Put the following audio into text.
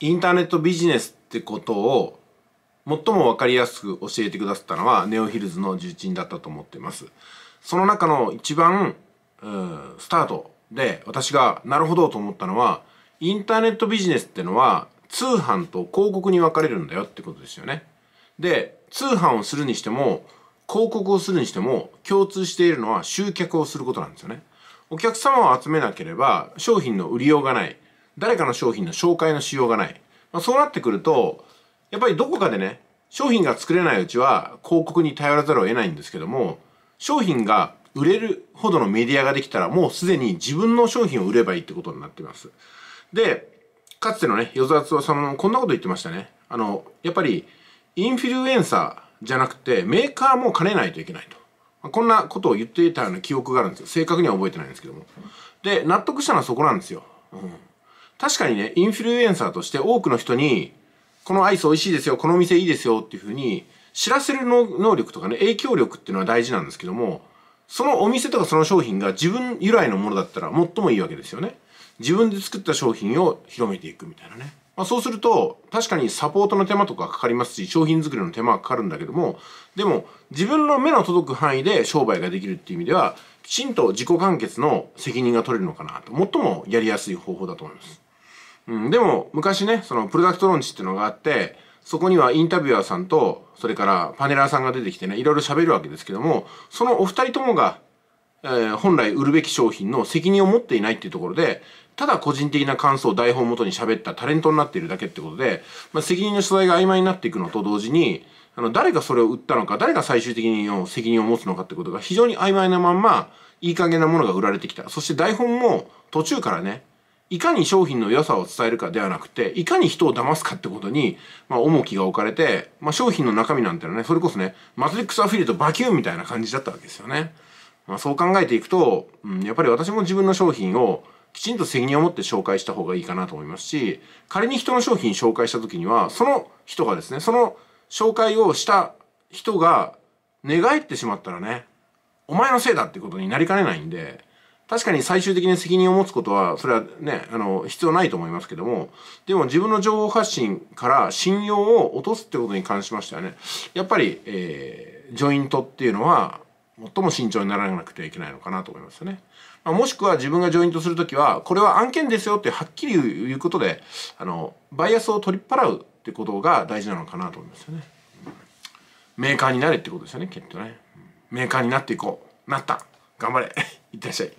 インターネットビジネスってことを最も分かりやすく教えてくださったのはネオヒルズの重鎮だったと思っていますその中の一番、うん、スタートで私がなるほどと思ったのはインターネットビジネスってのは通販と広告に分かれるんだよってことですよねで通販をするにしても広告をするにしても共通しているのは集客をすることなんですよねお客様を集めなければ商品の売りようがない誰かの商品の紹介のしようがない。まあ、そうなってくると、やっぱりどこかでね、商品が作れないうちは広告に頼らざるを得ないんですけども、商品が売れるほどのメディアができたらもうすでに自分の商品を売ればいいってことになってます。で、かつてのね、与沢はその、こんなこと言ってましたね。あの、やっぱり、インフルエンサーじゃなくて、メーカーも兼ねないといけないと。まこんなことを言っていたような記憶があるんですよ。正確には覚えてないんですけども。で、納得したのはそこなんですよ。うん確かにね、インフルエンサーとして多くの人に、このアイス美味しいですよ、このお店いいですよっていうふうに、知らせる能力とかね、影響力っていうのは大事なんですけども、そのお店とかその商品が自分由来のものだったら最もいいわけですよね。自分で作った商品を広めていくみたいなね。まあ、そうすると、確かにサポートの手間とかかかりますし、商品作りの手間はかかるんだけども、でも、自分の目の届く範囲で商売ができるっていう意味では、きちんと自己完結の責任が取れるのかなと、最もやりやすい方法だと思います。うん、でも昔ねそのプロダクトローンチっていうのがあってそこにはインタビュアーさんとそれからパネラーさんが出てきてねいろいろ喋るわけですけどもそのお二人ともが、えー、本来売るべき商品の責任を持っていないっていうところでただ個人的な感想を台本元に喋ったタレントになっているだけってことで、まあ、責任の所在が曖昧になっていくのと同時にあの誰がそれを売ったのか誰が最終的に責任を持つのかってことが非常に曖昧なまんまいい加減なものが売られてきたそして台本も途中からねいかに商品の良さを伝えるかではなくて、いかに人を騙すかってことに、まあ、重きが置かれて、まあ、商品の中身なんてのはね、それこそね、マトリックスアフィリエイトバキューみたいな感じだったわけですよね。まあ、そう考えていくと、うん、やっぱり私も自分の商品をきちんと責任を持って紹介した方がいいかなと思いますし、仮に人の商品紹介した時には、その人がですね、その紹介をした人が寝返ってしまったらね、お前のせいだってことになりかねないんで、確かに最終的に責任を持つことは、それはね、あの、必要ないと思いますけども、でも自分の情報発信から信用を落とすってことに関しましてはね、やっぱり、えー、ジョイントっていうのは、最も慎重にならなくてはいけないのかなと思いますよね。まあ、もしくは自分がジョイントするときは、これは案件ですよってはっきり言うことで、あの、バイアスを取り払うってことが大事なのかなと思いますよね。メーカーになれってことですよね、きっとね。メーカーになっていこう。なった。頑張れ。いってらっしゃい。